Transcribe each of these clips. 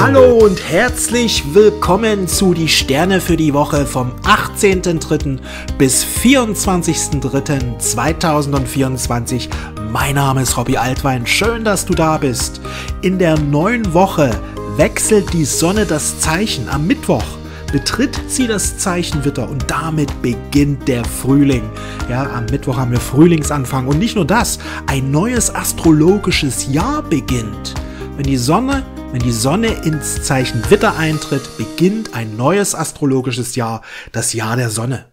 Hallo und herzlich willkommen zu Die Sterne für die Woche vom 18.03. bis 24.03.2024. Mein Name ist Robbie Altwein, schön, dass du da bist. In der neuen Woche wechselt die Sonne das Zeichen am Mittwoch betritt sie das Zeichenwitter und damit beginnt der Frühling. Ja, am Mittwoch haben wir Frühlingsanfang und nicht nur das, ein neues astrologisches Jahr beginnt. Wenn die Sonne wenn die Sonne ins Zeichen Witter eintritt, beginnt ein neues astrologisches Jahr, das Jahr der Sonne.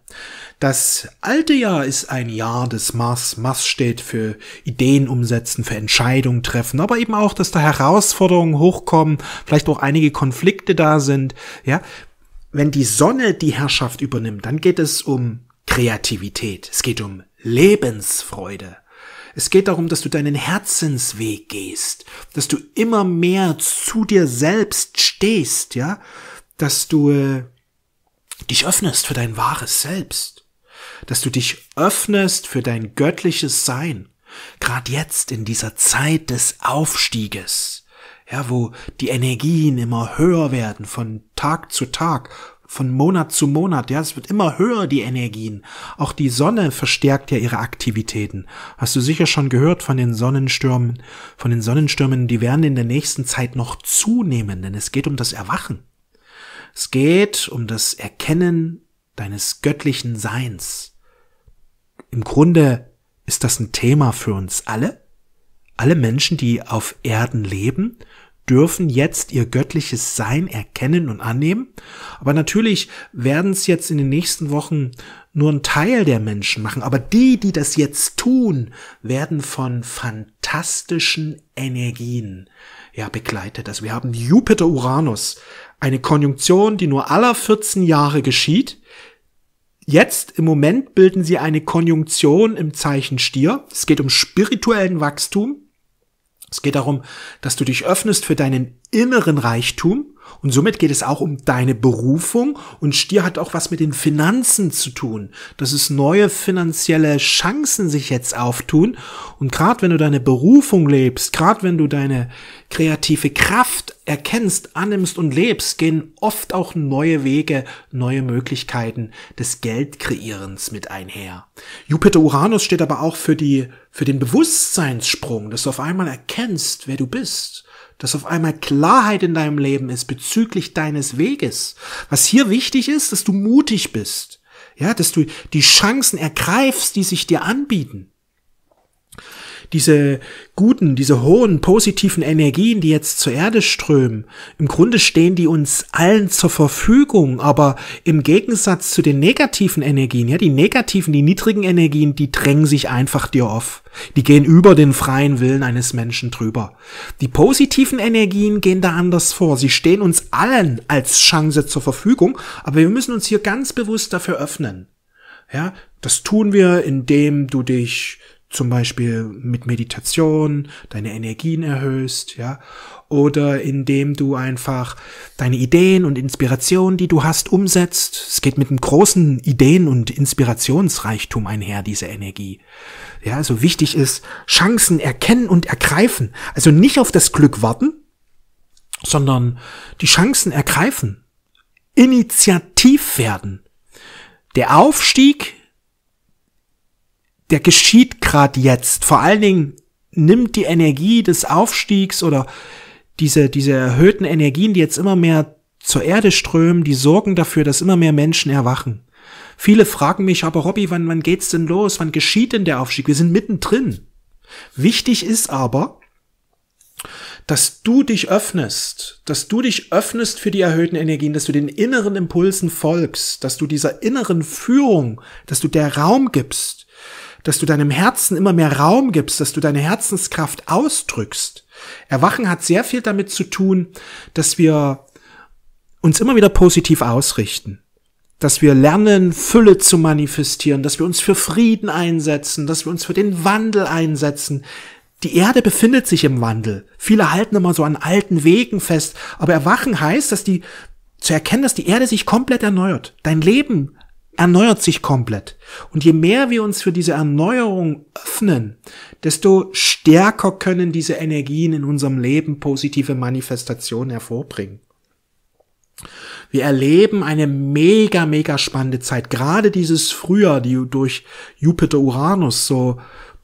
Das alte Jahr ist ein Jahr des Mars. Mars steht für Ideen umsetzen, für Entscheidungen treffen, aber eben auch, dass da Herausforderungen hochkommen, vielleicht auch einige Konflikte da sind. Ja, wenn die Sonne die Herrschaft übernimmt, dann geht es um Kreativität. Es geht um Lebensfreude. Es geht darum, dass du deinen Herzensweg gehst, dass du immer mehr zu dir selbst stehst, ja, dass du äh, dich öffnest für dein wahres Selbst, dass du dich öffnest für dein göttliches Sein, gerade jetzt in dieser Zeit des Aufstieges, ja, wo die Energien immer höher werden von Tag zu Tag, von Monat zu Monat, ja, es wird immer höher, die Energien. Auch die Sonne verstärkt ja ihre Aktivitäten. Hast du sicher schon gehört von den Sonnenstürmen, von den Sonnenstürmen, die werden in der nächsten Zeit noch zunehmen, denn es geht um das Erwachen. Es geht um das Erkennen deines göttlichen Seins. Im Grunde ist das ein Thema für uns alle. Alle Menschen, die auf Erden leben, dürfen jetzt ihr göttliches Sein erkennen und annehmen. Aber natürlich werden es jetzt in den nächsten Wochen nur ein Teil der Menschen machen. Aber die, die das jetzt tun, werden von fantastischen Energien ja, begleitet. Also wir haben Jupiter-Uranus, eine Konjunktion, die nur aller 14 Jahre geschieht. Jetzt im Moment bilden sie eine Konjunktion im Zeichen Stier. Es geht um spirituellen Wachstum, es geht darum, dass du dich öffnest für deinen inneren Reichtum und somit geht es auch um deine Berufung und Stier hat auch was mit den Finanzen zu tun, dass es neue finanzielle Chancen sich jetzt auftun. Und gerade wenn du deine Berufung lebst, gerade wenn du deine kreative Kraft erkennst, annimmst und lebst, gehen oft auch neue Wege, neue Möglichkeiten des Geldkreierens mit einher. Jupiter Uranus steht aber auch für die, für den Bewusstseinssprung, dass du auf einmal erkennst, wer du bist dass auf einmal Klarheit in deinem Leben ist bezüglich deines Weges. Was hier wichtig ist, dass du mutig bist. Ja, dass du die Chancen ergreifst, die sich dir anbieten diese guten, diese hohen, positiven Energien, die jetzt zur Erde strömen, im Grunde stehen die uns allen zur Verfügung, aber im Gegensatz zu den negativen Energien, ja, die negativen, die niedrigen Energien, die drängen sich einfach dir auf. Die gehen über den freien Willen eines Menschen drüber. Die positiven Energien gehen da anders vor. Sie stehen uns allen als Chance zur Verfügung, aber wir müssen uns hier ganz bewusst dafür öffnen. Ja, das tun wir, indem du dich zum Beispiel mit Meditation deine Energien erhöhst, ja, oder indem du einfach deine Ideen und Inspirationen, die du hast, umsetzt. Es geht mit einem großen Ideen- und Inspirationsreichtum einher, diese Energie. Ja, also wichtig ist, Chancen erkennen und ergreifen. Also nicht auf das Glück warten, sondern die Chancen ergreifen. Initiativ werden. Der Aufstieg der geschieht gerade jetzt. Vor allen Dingen nimmt die Energie des Aufstiegs oder diese, diese erhöhten Energien, die jetzt immer mehr zur Erde strömen, die sorgen dafür, dass immer mehr Menschen erwachen. Viele fragen mich, aber Robby, wann, wann geht's denn los? Wann geschieht denn der Aufstieg? Wir sind mittendrin. Wichtig ist aber, dass du dich öffnest, dass du dich öffnest für die erhöhten Energien, dass du den inneren Impulsen folgst, dass du dieser inneren Führung, dass du der Raum gibst, dass du deinem Herzen immer mehr Raum gibst, dass du deine Herzenskraft ausdrückst. Erwachen hat sehr viel damit zu tun, dass wir uns immer wieder positiv ausrichten, dass wir lernen, Fülle zu manifestieren, dass wir uns für Frieden einsetzen, dass wir uns für den Wandel einsetzen. Die Erde befindet sich im Wandel. Viele halten immer so an alten Wegen fest, aber erwachen heißt, dass die zu erkennen, dass die Erde sich komplett erneuert. Dein Leben erneuert sich komplett. Und je mehr wir uns für diese Erneuerung öffnen, desto stärker können diese Energien in unserem Leben positive Manifestationen hervorbringen. Wir erleben eine mega, mega spannende Zeit. Gerade dieses Frühjahr, die durch Jupiter-Uranus so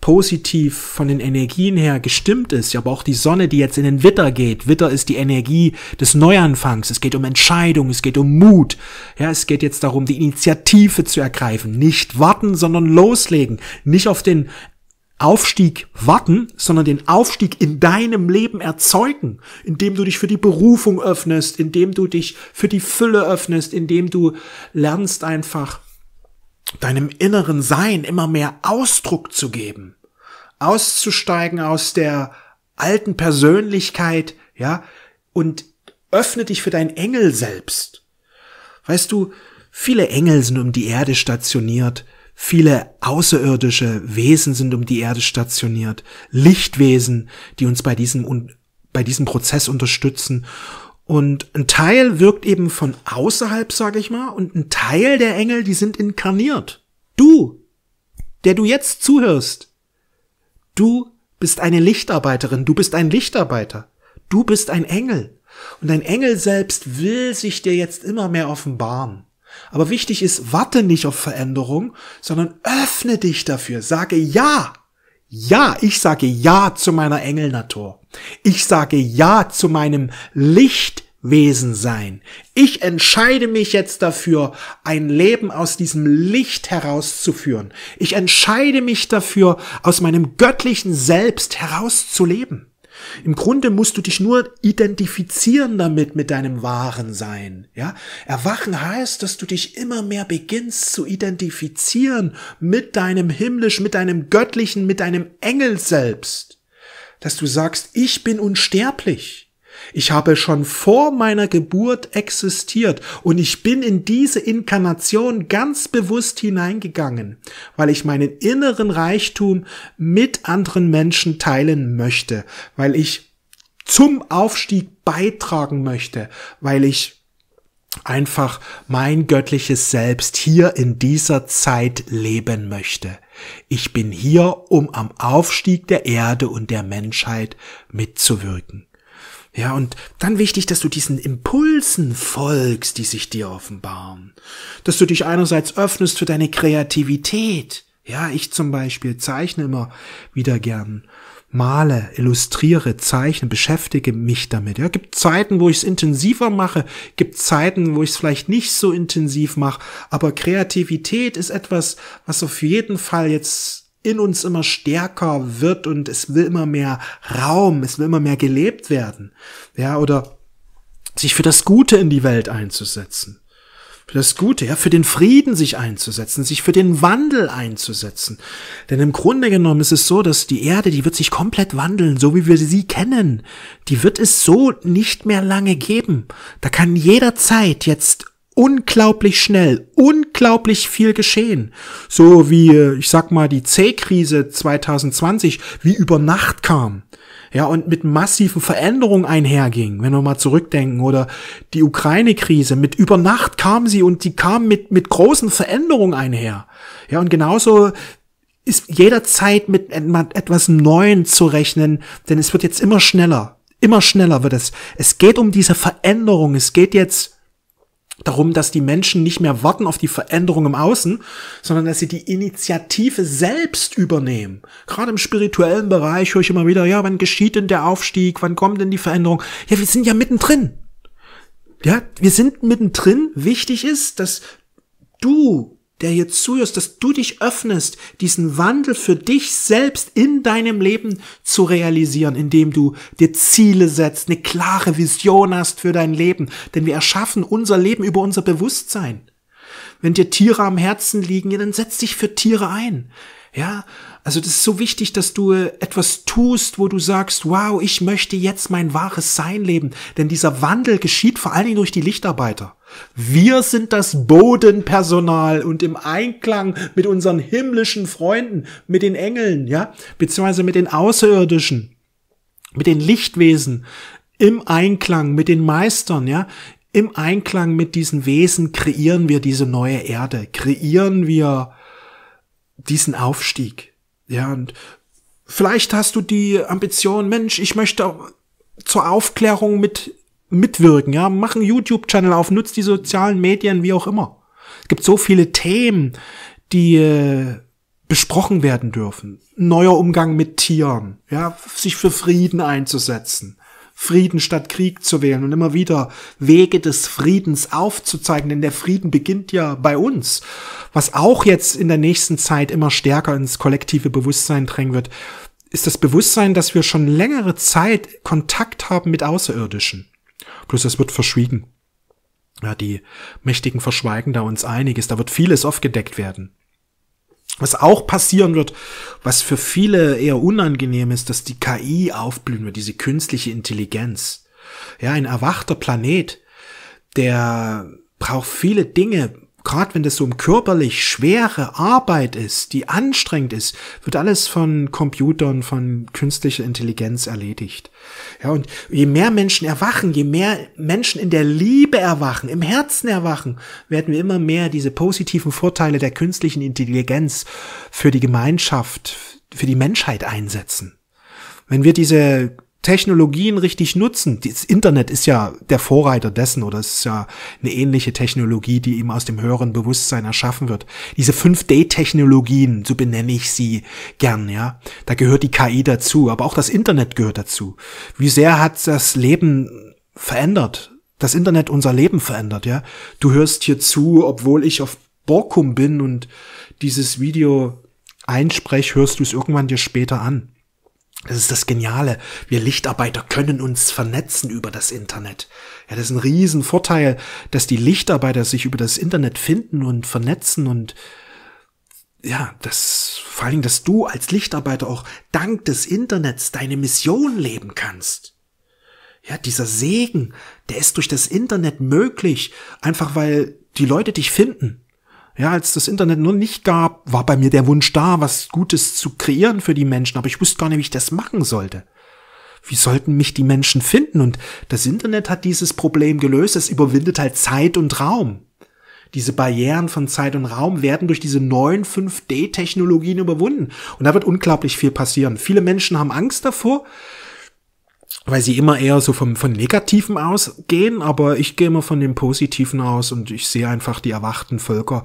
positiv von den Energien her gestimmt ist, aber auch die Sonne, die jetzt in den Witter geht. Witter ist die Energie des Neuanfangs. Es geht um Entscheidung, es geht um Mut. Ja, es geht jetzt darum, die Initiative zu ergreifen. Nicht warten, sondern loslegen. Nicht auf den Aufstieg warten, sondern den Aufstieg in deinem Leben erzeugen, indem du dich für die Berufung öffnest, indem du dich für die Fülle öffnest, indem du lernst einfach deinem inneren Sein immer mehr Ausdruck zu geben auszusteigen aus der alten Persönlichkeit, ja, und öffne dich für dein Engel selbst. Weißt du, viele Engel sind um die Erde stationiert, viele außerirdische Wesen sind um die Erde stationiert, Lichtwesen, die uns bei diesem, bei diesem Prozess unterstützen. Und ein Teil wirkt eben von außerhalb, sage ich mal, und ein Teil der Engel, die sind inkarniert. Du, der du jetzt zuhörst, Du bist eine Lichtarbeiterin, du bist ein Lichtarbeiter, du bist ein Engel. Und dein Engel selbst will sich dir jetzt immer mehr offenbaren. Aber wichtig ist, warte nicht auf Veränderung, sondern öffne dich dafür. Sage ja. Ja, ich sage ja zu meiner Engelnatur. Ich sage ja zu meinem Licht Wesen sein. Ich entscheide mich jetzt dafür, ein Leben aus diesem Licht herauszuführen. Ich entscheide mich dafür, aus meinem göttlichen Selbst herauszuleben. Im Grunde musst du dich nur identifizieren damit mit deinem wahren Sein, ja? Erwachen heißt, dass du dich immer mehr beginnst zu identifizieren mit deinem himmlisch, mit deinem göttlichen, mit deinem Engel selbst. Dass du sagst, ich bin unsterblich. Ich habe schon vor meiner Geburt existiert und ich bin in diese Inkarnation ganz bewusst hineingegangen, weil ich meinen inneren Reichtum mit anderen Menschen teilen möchte, weil ich zum Aufstieg beitragen möchte, weil ich einfach mein göttliches Selbst hier in dieser Zeit leben möchte. Ich bin hier, um am Aufstieg der Erde und der Menschheit mitzuwirken. Ja, und dann wichtig, dass du diesen Impulsen folgst, die sich dir offenbaren. Dass du dich einerseits öffnest für deine Kreativität. Ja, ich zum Beispiel zeichne immer wieder gern male, illustriere, zeichne, beschäftige mich damit. Ja, gibt Zeiten, wo ich es intensiver mache, gibt Zeiten, wo ich es vielleicht nicht so intensiv mache, aber Kreativität ist etwas, was auf jeden Fall jetzt in uns immer stärker wird und es will immer mehr Raum, es will immer mehr gelebt werden. Ja, oder sich für das Gute in die Welt einzusetzen. Für das Gute, ja, für den Frieden sich einzusetzen, sich für den Wandel einzusetzen. Denn im Grunde genommen ist es so, dass die Erde, die wird sich komplett wandeln, so wie wir sie kennen. Die wird es so nicht mehr lange geben. Da kann jederzeit jetzt unglaublich schnell, unglaublich viel geschehen. So wie, ich sag mal, die C-Krise 2020 wie über Nacht kam. Ja, und mit massiven Veränderungen einherging, wenn wir mal zurückdenken, oder die Ukraine-Krise, mit über Nacht kam sie und die kam mit, mit großen Veränderungen einher. Ja, und genauso ist jederzeit mit etwas Neuem zu rechnen, denn es wird jetzt immer schneller. Immer schneller wird es. Es geht um diese Veränderung. Es geht jetzt darum, dass die Menschen nicht mehr warten auf die Veränderung im Außen, sondern dass sie die Initiative selbst übernehmen. Gerade im spirituellen Bereich höre ich immer wieder, ja, wann geschieht denn der Aufstieg, wann kommt denn die Veränderung? Ja, wir sind ja mittendrin. Ja, wir sind mittendrin. Wichtig ist, dass du der hier zuhörst, dass du dich öffnest, diesen Wandel für dich selbst in deinem Leben zu realisieren, indem du dir Ziele setzt, eine klare Vision hast für dein Leben. Denn wir erschaffen unser Leben über unser Bewusstsein. Wenn dir Tiere am Herzen liegen, dann setz dich für Tiere ein. Ja, also das ist so wichtig, dass du äh, etwas tust, wo du sagst, wow, ich möchte jetzt mein wahres Sein leben. Denn dieser Wandel geschieht vor allen Dingen durch die Lichtarbeiter. Wir sind das Bodenpersonal und im Einklang mit unseren himmlischen Freunden, mit den Engeln, ja, beziehungsweise mit den Außerirdischen, mit den Lichtwesen, im Einklang mit den Meistern, ja, im Einklang mit diesen Wesen kreieren wir diese neue Erde, kreieren wir diesen Aufstieg. Ja, und vielleicht hast du die Ambition, Mensch, ich möchte zur Aufklärung mit mitwirken, ja, mach einen YouTube-Channel auf, nutz die sozialen Medien, wie auch immer. Es gibt so viele Themen, die äh, besprochen werden dürfen. Neuer Umgang mit Tieren, ja, sich für Frieden einzusetzen. Frieden statt Krieg zu wählen und immer wieder Wege des Friedens aufzuzeigen, denn der Frieden beginnt ja bei uns, was auch jetzt in der nächsten Zeit immer stärker ins kollektive Bewusstsein drängen wird, ist das Bewusstsein, dass wir schon längere Zeit Kontakt haben mit Außerirdischen. Plus es wird verschwiegen. Ja, die Mächtigen verschweigen da uns einiges, da wird vieles aufgedeckt werden. Was auch passieren wird, was für viele eher unangenehm ist, dass die KI aufblühen wird, diese künstliche Intelligenz. Ja, ein erwachter Planet, der braucht viele Dinge, gerade wenn das so um körperlich schwere Arbeit ist, die anstrengend ist, wird alles von Computern, von künstlicher Intelligenz erledigt. Ja, und je mehr Menschen erwachen, je mehr Menschen in der Liebe erwachen, im Herzen erwachen, werden wir immer mehr diese positiven Vorteile der künstlichen Intelligenz für die Gemeinschaft, für die Menschheit einsetzen. Wenn wir diese Technologien richtig nutzen. Das Internet ist ja der Vorreiter dessen oder es ist ja eine ähnliche Technologie, die eben aus dem höheren Bewusstsein erschaffen wird. Diese 5D-Technologien, so benenne ich sie gern, ja. Da gehört die KI dazu, aber auch das Internet gehört dazu. Wie sehr hat das Leben verändert? Das Internet unser Leben verändert, ja. Du hörst hier zu, obwohl ich auf Borkum bin und dieses Video einsprech, hörst du es irgendwann dir später an. Das ist das Geniale. Wir Lichtarbeiter können uns vernetzen über das Internet. Ja, das ist ein Riesenvorteil, dass die Lichtarbeiter sich über das Internet finden und vernetzen und ja, das, vor allen Dingen, dass du als Lichtarbeiter auch dank des Internets deine Mission leben kannst. Ja, dieser Segen, der ist durch das Internet möglich, einfach weil die Leute dich finden. Ja, als das Internet nur nicht gab, war bei mir der Wunsch da, was Gutes zu kreieren für die Menschen, aber ich wusste gar nicht, wie ich das machen sollte. Wie sollten mich die Menschen finden? Und das Internet hat dieses Problem gelöst. Es überwindet halt Zeit und Raum. Diese Barrieren von Zeit und Raum werden durch diese neuen 5D-Technologien überwunden. Und da wird unglaublich viel passieren. Viele Menschen haben Angst davor, weil sie immer eher so vom, von Negativen ausgehen, aber ich gehe immer von dem Positiven aus und ich sehe einfach die erwachten Völker,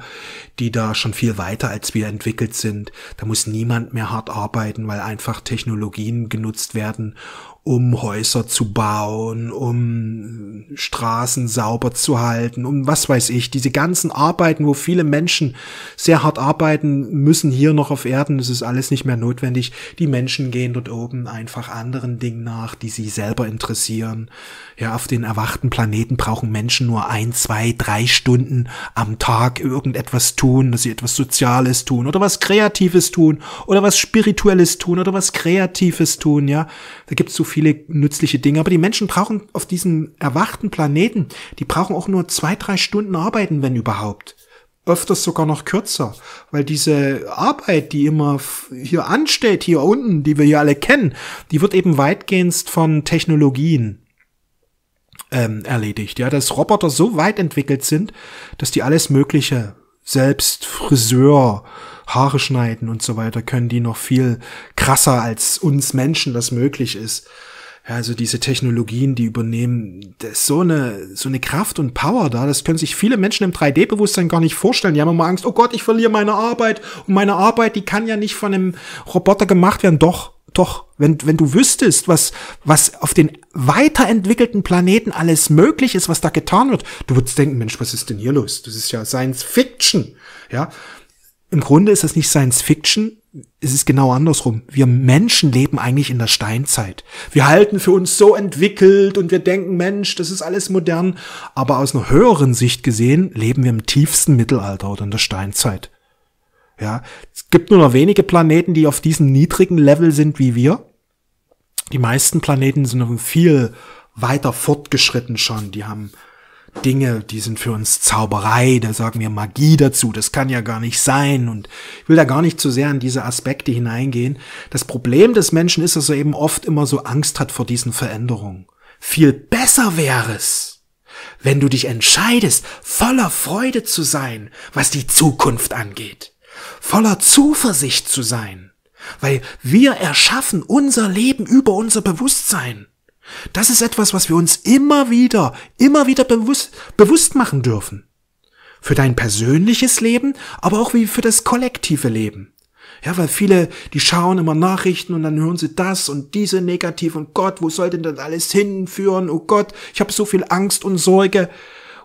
die da schon viel weiter als wir entwickelt sind. Da muss niemand mehr hart arbeiten, weil einfach Technologien genutzt werden um Häuser zu bauen, um äh, Straßen sauber zu halten, um was weiß ich. Diese ganzen Arbeiten, wo viele Menschen sehr hart arbeiten müssen hier noch auf Erden, das ist alles nicht mehr notwendig. Die Menschen gehen dort oben einfach anderen Dingen nach, die sie selber interessieren. Ja, auf den erwachten Planeten brauchen Menschen nur ein, zwei, drei Stunden am Tag irgendetwas tun, dass sie etwas Soziales tun oder was Kreatives tun oder was Spirituelles tun oder was Kreatives tun, ja. Da gibt's so viele nützliche Dinge. Aber die Menschen brauchen auf diesem erwachten Planeten, die brauchen auch nur zwei, drei Stunden arbeiten, wenn überhaupt öfters sogar noch kürzer, weil diese Arbeit, die immer hier ansteht, hier unten, die wir ja alle kennen, die wird eben weitgehend von Technologien ähm, erledigt. Ja, dass Roboter so weit entwickelt sind, dass die alles Mögliche, selbst Friseur, Haare schneiden und so weiter, können die noch viel krasser als uns Menschen das möglich ist. Ja, also diese Technologien, die übernehmen, da so eine, so eine Kraft und Power da, das können sich viele Menschen im 3D-Bewusstsein gar nicht vorstellen. Die haben immer Angst, oh Gott, ich verliere meine Arbeit und meine Arbeit, die kann ja nicht von einem Roboter gemacht werden. Doch, doch, wenn, wenn du wüsstest, was, was auf den weiterentwickelten Planeten alles möglich ist, was da getan wird, du würdest denken, Mensch, was ist denn hier los? Das ist ja Science Fiction, ja im Grunde ist das nicht Science Fiction, es ist genau andersrum. Wir Menschen leben eigentlich in der Steinzeit. Wir halten für uns so entwickelt und wir denken, Mensch, das ist alles modern. Aber aus einer höheren Sicht gesehen leben wir im tiefsten Mittelalter oder in der Steinzeit. Ja, es gibt nur noch wenige Planeten, die auf diesem niedrigen Level sind wie wir. Die meisten Planeten sind noch viel weiter fortgeschritten schon. Die haben Dinge, die sind für uns Zauberei, da sagen wir Magie dazu, das kann ja gar nicht sein und ich will da gar nicht zu sehr in diese Aspekte hineingehen. Das Problem des Menschen ist, dass er eben oft immer so Angst hat vor diesen Veränderungen. Viel besser wäre es, wenn du dich entscheidest, voller Freude zu sein, was die Zukunft angeht, voller Zuversicht zu sein, weil wir erschaffen unser Leben über unser Bewusstsein. Das ist etwas, was wir uns immer wieder, immer wieder bewusst, bewusst machen dürfen. Für dein persönliches Leben, aber auch wie für das kollektive Leben. Ja, weil viele, die schauen immer Nachrichten und dann hören sie das und diese negativ und Gott, wo soll denn das alles hinführen? Oh Gott, ich habe so viel Angst und Sorge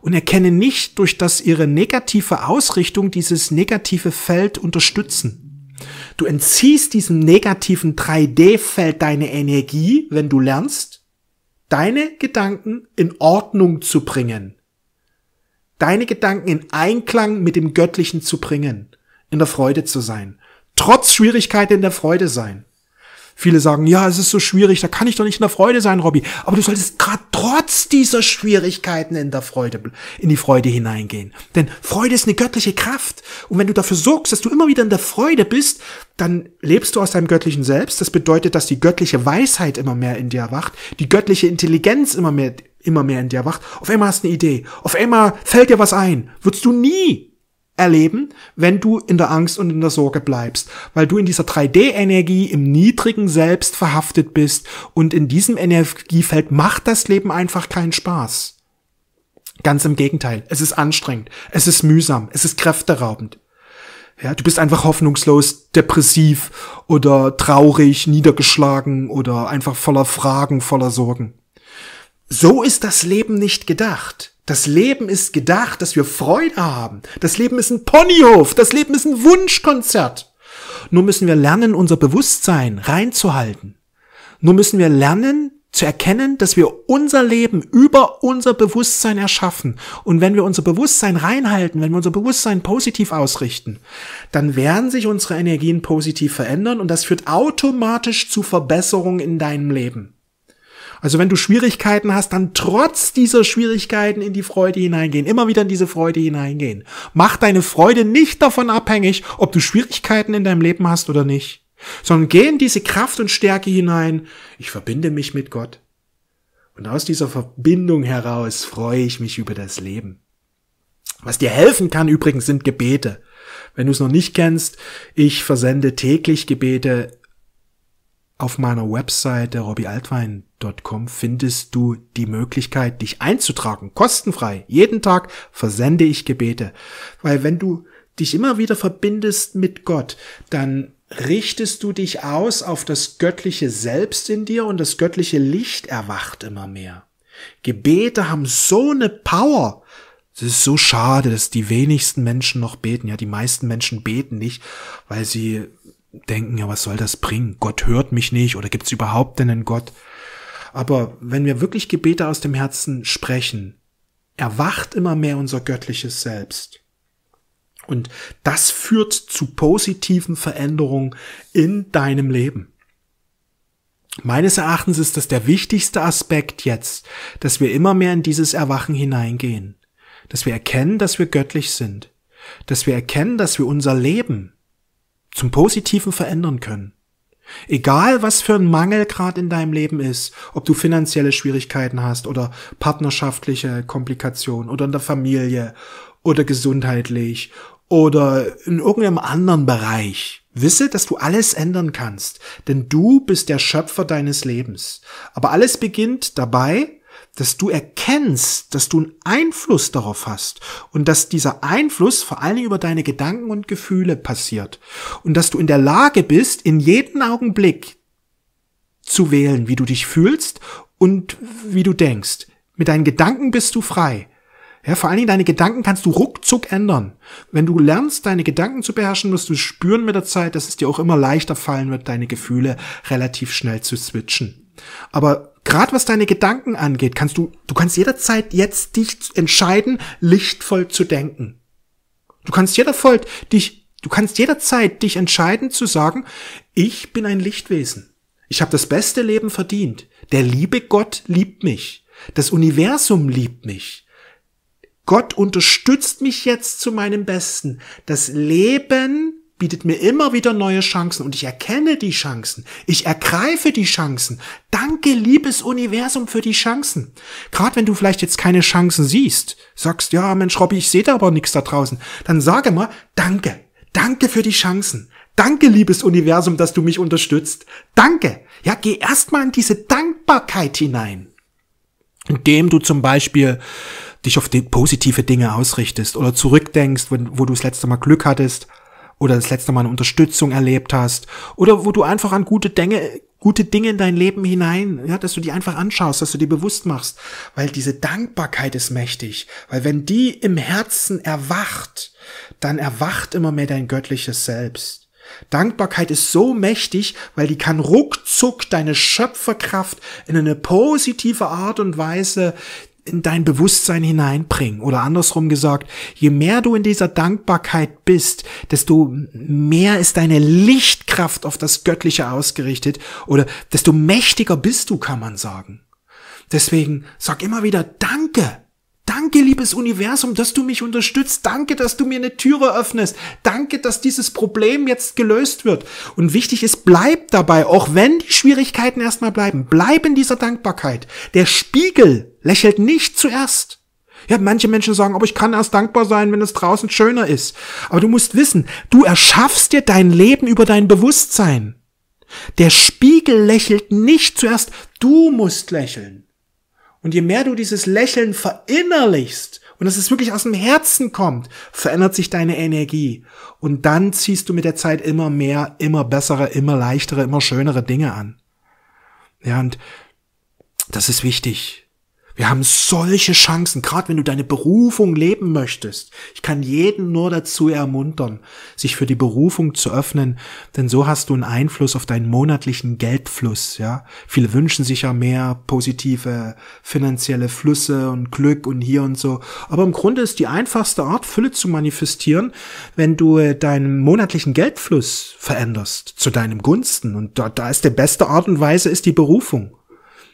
und erkennen nicht, durch das ihre negative Ausrichtung dieses negative Feld unterstützen. Du entziehst diesem negativen 3D-Feld deine Energie, wenn du lernst, deine Gedanken in Ordnung zu bringen. Deine Gedanken in Einklang mit dem Göttlichen zu bringen. In der Freude zu sein. Trotz Schwierigkeiten in der Freude sein. Viele sagen, ja, es ist so schwierig, da kann ich doch nicht in der Freude sein, Robby. Aber du solltest gerade trotz dieser Schwierigkeiten in der Freude, in die Freude hineingehen. Denn Freude ist eine göttliche Kraft. Und wenn du dafür sorgst, dass du immer wieder in der Freude bist, dann lebst du aus deinem göttlichen Selbst. Das bedeutet, dass die göttliche Weisheit immer mehr in dir wacht, die göttliche Intelligenz immer mehr, immer mehr in dir wacht. Auf einmal hast du eine Idee. Auf einmal fällt dir was ein. Würdest du nie erleben, wenn du in der Angst und in der Sorge bleibst, weil du in dieser 3D-Energie im niedrigen Selbst verhaftet bist und in diesem Energiefeld macht das Leben einfach keinen Spaß. Ganz im Gegenteil, es ist anstrengend, es ist mühsam, es ist kräfteraubend. Ja, du bist einfach hoffnungslos, depressiv oder traurig, niedergeschlagen oder einfach voller Fragen, voller Sorgen. So ist das Leben nicht gedacht. Das Leben ist gedacht, dass wir Freude haben. Das Leben ist ein Ponyhof. Das Leben ist ein Wunschkonzert. Nur müssen wir lernen, unser Bewusstsein reinzuhalten. Nur müssen wir lernen, zu erkennen, dass wir unser Leben über unser Bewusstsein erschaffen. Und wenn wir unser Bewusstsein reinhalten, wenn wir unser Bewusstsein positiv ausrichten, dann werden sich unsere Energien positiv verändern und das führt automatisch zu Verbesserungen in deinem Leben. Also wenn du Schwierigkeiten hast, dann trotz dieser Schwierigkeiten in die Freude hineingehen, immer wieder in diese Freude hineingehen. Mach deine Freude nicht davon abhängig, ob du Schwierigkeiten in deinem Leben hast oder nicht, sondern geh in diese Kraft und Stärke hinein. Ich verbinde mich mit Gott. Und aus dieser Verbindung heraus freue ich mich über das Leben. Was dir helfen kann übrigens sind Gebete. Wenn du es noch nicht kennst, ich versende täglich Gebete auf meiner Webseite robbyaltwein.com findest du die Möglichkeit, dich einzutragen, kostenfrei. Jeden Tag versende ich Gebete. Weil wenn du dich immer wieder verbindest mit Gott, dann richtest du dich aus auf das göttliche Selbst in dir und das göttliche Licht erwacht immer mehr. Gebete haben so eine Power. Es ist so schade, dass die wenigsten Menschen noch beten. Ja, die meisten Menschen beten nicht, weil sie denken, ja, was soll das bringen? Gott hört mich nicht oder gibt es überhaupt denn einen Gott? Aber wenn wir wirklich Gebete aus dem Herzen sprechen, erwacht immer mehr unser göttliches Selbst. Und das führt zu positiven Veränderungen in deinem Leben. Meines Erachtens ist das der wichtigste Aspekt jetzt, dass wir immer mehr in dieses Erwachen hineingehen, dass wir erkennen, dass wir göttlich sind, dass wir erkennen, dass wir unser Leben zum Positiven verändern können. Egal, was für ein Mangel gerade in deinem Leben ist, ob du finanzielle Schwierigkeiten hast oder partnerschaftliche Komplikationen oder in der Familie oder gesundheitlich oder in irgendeinem anderen Bereich. Wisse, dass du alles ändern kannst, denn du bist der Schöpfer deines Lebens. Aber alles beginnt dabei, dass du erkennst, dass du einen Einfluss darauf hast und dass dieser Einfluss vor allen Dingen über deine Gedanken und Gefühle passiert und dass du in der Lage bist, in jedem Augenblick zu wählen, wie du dich fühlst und wie du denkst. Mit deinen Gedanken bist du frei. Ja, vor allen Dingen deine Gedanken kannst du ruckzuck ändern. Wenn du lernst, deine Gedanken zu beherrschen, wirst du spüren mit der Zeit, dass es dir auch immer leichter fallen wird, deine Gefühle relativ schnell zu switchen. Aber gerade was deine Gedanken angeht, kannst du, du kannst jederzeit jetzt dich entscheiden, lichtvoll zu denken. Du kannst jedervoll dich, du kannst jederzeit dich entscheiden zu sagen, ich bin ein Lichtwesen. Ich habe das beste Leben verdient. Der liebe Gott liebt mich. Das Universum liebt mich. Gott unterstützt mich jetzt zu meinem Besten. Das Leben bietet mir immer wieder neue Chancen und ich erkenne die Chancen. Ich ergreife die Chancen. Danke, liebes Universum, für die Chancen. Gerade wenn du vielleicht jetzt keine Chancen siehst, sagst, ja, Mensch, Robby, ich sehe da aber nichts da draußen, dann sage mal, danke. Danke für die Chancen. Danke, liebes Universum, dass du mich unterstützt. Danke. Ja, geh erstmal in diese Dankbarkeit hinein. Indem du zum Beispiel dich auf die positive Dinge ausrichtest oder zurückdenkst, wo, wo du das letzte Mal Glück hattest oder das letzte Mal eine Unterstützung erlebt hast oder wo du einfach an gute Dinge, gute Dinge in dein Leben hinein, ja, dass du die einfach anschaust, dass du die bewusst machst, weil diese Dankbarkeit ist mächtig, weil wenn die im Herzen erwacht, dann erwacht immer mehr dein göttliches Selbst. Dankbarkeit ist so mächtig, weil die kann ruckzuck deine Schöpferkraft in eine positive Art und Weise in dein Bewusstsein hineinbringen. Oder andersrum gesagt, je mehr du in dieser Dankbarkeit bist, desto mehr ist deine Lichtkraft auf das Göttliche ausgerichtet oder desto mächtiger bist du, kann man sagen. Deswegen sag immer wieder Danke. Danke, liebes Universum, dass du mich unterstützt. Danke, dass du mir eine Türe öffnest. Danke, dass dieses Problem jetzt gelöst wird. Und wichtig ist, bleib dabei, auch wenn die Schwierigkeiten erstmal bleiben. Bleib in dieser Dankbarkeit. Der Spiegel lächelt nicht zuerst. Ja, manche Menschen sagen, aber ich kann erst dankbar sein, wenn es draußen schöner ist. Aber du musst wissen, du erschaffst dir dein Leben über dein Bewusstsein. Der Spiegel lächelt nicht zuerst, du musst lächeln. Und je mehr du dieses Lächeln verinnerlichst und dass es wirklich aus dem Herzen kommt, verändert sich deine Energie. Und dann ziehst du mit der Zeit immer mehr, immer bessere, immer leichtere, immer schönere Dinge an. Ja, und das ist wichtig. Wir haben solche Chancen, gerade wenn du deine Berufung leben möchtest. Ich kann jeden nur dazu ermuntern, sich für die Berufung zu öffnen, denn so hast du einen Einfluss auf deinen monatlichen Geldfluss, ja. Viele wünschen sich ja mehr positive finanzielle Flüsse und Glück und hier und so. Aber im Grunde ist die einfachste Art, Fülle zu manifestieren, wenn du äh, deinen monatlichen Geldfluss veränderst zu deinem Gunsten. Und da, da ist die beste Art und Weise ist die Berufung.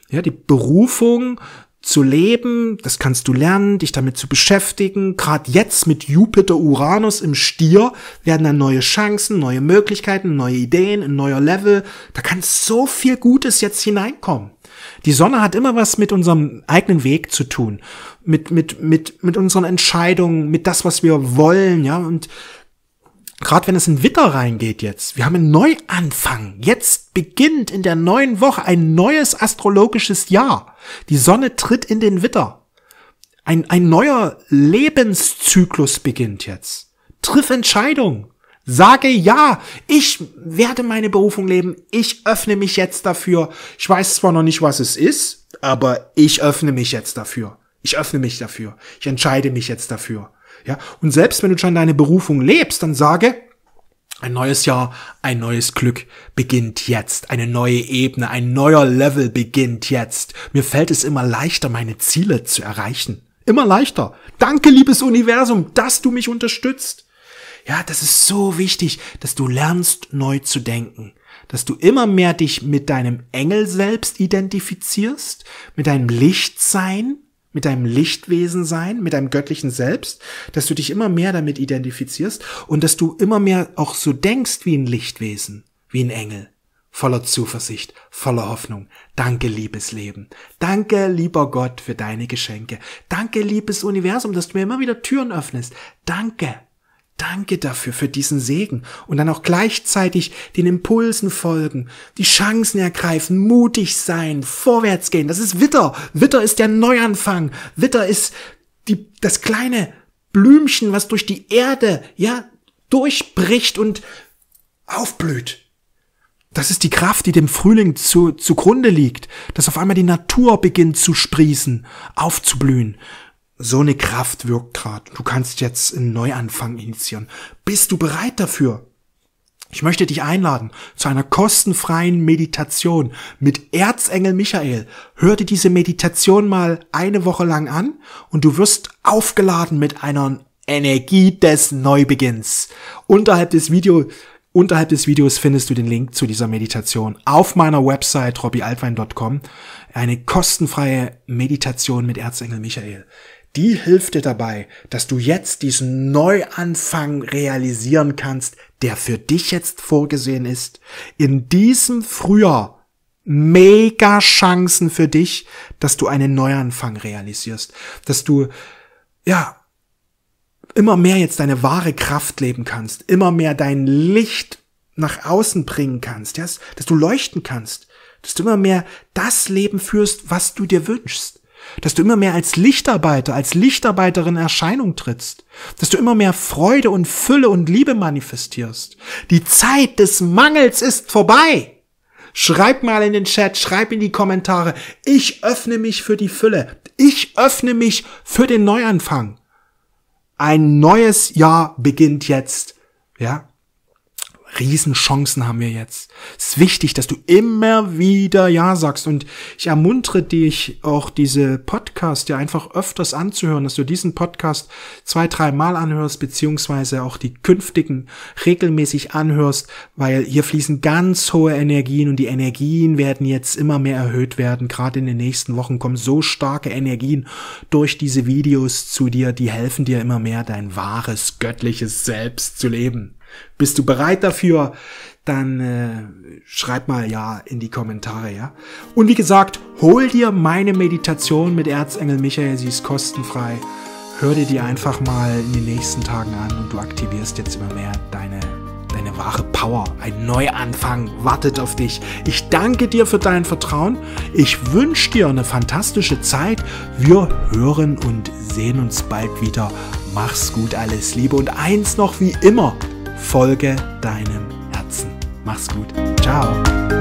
Ja, die Berufung zu leben, das kannst du lernen, dich damit zu beschäftigen. Gerade jetzt mit Jupiter Uranus im Stier werden dann neue Chancen, neue Möglichkeiten, neue Ideen, ein neuer Level. Da kann so viel Gutes jetzt hineinkommen. Die Sonne hat immer was mit unserem eigenen Weg zu tun, mit mit mit mit unseren Entscheidungen, mit das, was wir wollen, ja und Gerade wenn es in Witter reingeht jetzt. Wir haben einen Neuanfang. Jetzt beginnt in der neuen Woche ein neues astrologisches Jahr. Die Sonne tritt in den Witter. Ein, ein neuer Lebenszyklus beginnt jetzt. Triff Entscheidung. Sage ja, ich werde meine Berufung leben. Ich öffne mich jetzt dafür. Ich weiß zwar noch nicht, was es ist, aber ich öffne mich jetzt dafür. Ich öffne mich dafür. Ich entscheide mich jetzt dafür. Ja, und selbst wenn du schon deine Berufung lebst, dann sage, ein neues Jahr, ein neues Glück beginnt jetzt. Eine neue Ebene, ein neuer Level beginnt jetzt. Mir fällt es immer leichter, meine Ziele zu erreichen. Immer leichter. Danke, liebes Universum, dass du mich unterstützt. Ja, das ist so wichtig, dass du lernst, neu zu denken. Dass du immer mehr dich mit deinem Engel selbst identifizierst, mit deinem Lichtsein mit deinem Lichtwesen sein, mit deinem göttlichen Selbst, dass du dich immer mehr damit identifizierst und dass du immer mehr auch so denkst wie ein Lichtwesen, wie ein Engel, voller Zuversicht, voller Hoffnung. Danke, liebes Leben. Danke, lieber Gott, für deine Geschenke. Danke, liebes Universum, dass du mir immer wieder Türen öffnest. Danke. Danke dafür, für diesen Segen. Und dann auch gleichzeitig den Impulsen folgen, die Chancen ergreifen, mutig sein, vorwärts gehen. Das ist Witter. Witter ist der Neuanfang. Witter ist die, das kleine Blümchen, was durch die Erde, ja, durchbricht und aufblüht. Das ist die Kraft, die dem Frühling zu, zugrunde liegt, dass auf einmal die Natur beginnt zu sprießen, aufzublühen. So eine Kraft wirkt gerade. Du kannst jetzt einen Neuanfang initiieren. Bist du bereit dafür? Ich möchte dich einladen zu einer kostenfreien Meditation mit Erzengel Michael. Hör dir diese Meditation mal eine Woche lang an und du wirst aufgeladen mit einer Energie des Neubeginns. Unterhalb des Videos Unterhalb des Videos findest du den Link zu dieser Meditation auf meiner Website robbyaltwein.com. Eine kostenfreie Meditation mit Erzengel Michael die hilft dir dabei, dass du jetzt diesen Neuanfang realisieren kannst, der für dich jetzt vorgesehen ist. In diesem Frühjahr mega Chancen für dich, dass du einen Neuanfang realisierst, dass du, ja, immer mehr jetzt deine wahre Kraft leben kannst, immer mehr dein Licht nach außen bringen kannst, dass, dass du leuchten kannst, dass du immer mehr das Leben führst, was du dir wünschst dass du immer mehr als Lichtarbeiter, als Lichtarbeiterin Erscheinung trittst, dass du immer mehr Freude und Fülle und Liebe manifestierst. Die Zeit des Mangels ist vorbei. Schreib mal in den Chat, schreib in die Kommentare. Ich öffne mich für die Fülle. Ich öffne mich für den Neuanfang. Ein neues Jahr beginnt jetzt. Ja, Riesenchancen haben wir jetzt. Es ist wichtig, dass du immer wieder Ja sagst. Und ich ermuntere dich, auch diese Podcast ja einfach öfters anzuhören, dass du diesen Podcast zwei, drei Mal anhörst, beziehungsweise auch die künftigen regelmäßig anhörst, weil hier fließen ganz hohe Energien und die Energien werden jetzt immer mehr erhöht werden. Gerade in den nächsten Wochen kommen so starke Energien durch diese Videos zu dir, die helfen dir immer mehr, dein wahres, göttliches Selbst zu leben. Bist du bereit dafür? Dann äh, schreib mal ja in die Kommentare, ja. Und wie gesagt, hol dir meine Meditation mit Erzengel Michael, sie ist kostenfrei. Hör dir die einfach mal in den nächsten Tagen an und du aktivierst jetzt immer mehr deine deine wahre Power. Ein Neuanfang wartet auf dich. Ich danke dir für dein Vertrauen. Ich wünsche dir eine fantastische Zeit. Wir hören und sehen uns bald wieder. Mach's gut, alles Liebe. Und eins noch wie immer folge deinem Herzen. Mach's gut. Ciao.